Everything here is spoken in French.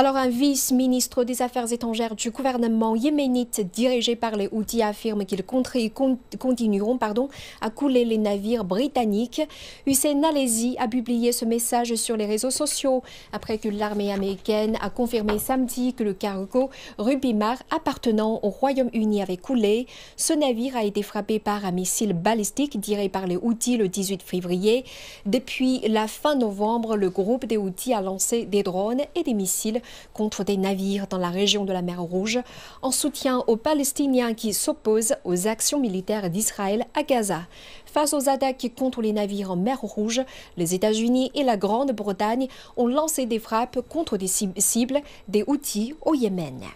Alors, un vice-ministre des Affaires étrangères du gouvernement yéménite dirigé par les Houthis affirme qu'ils continueront pardon, à couler les navires britanniques. Hussein Alesi a publié ce message sur les réseaux sociaux après que l'armée américaine a confirmé samedi que le cargo Rubimar appartenant au Royaume-Uni avait coulé. Ce navire a été frappé par un missile balistique tiré par les Houthis le 18 février. Depuis la fin novembre, le groupe des Houthis a lancé des drones et des missiles contre des navires dans la région de la mer Rouge en soutien aux Palestiniens qui s'opposent aux actions militaires d'Israël à Gaza. Face aux attaques contre les navires en mer Rouge, les États-Unis et la Grande-Bretagne ont lancé des frappes contre des cibles des outils au Yémen.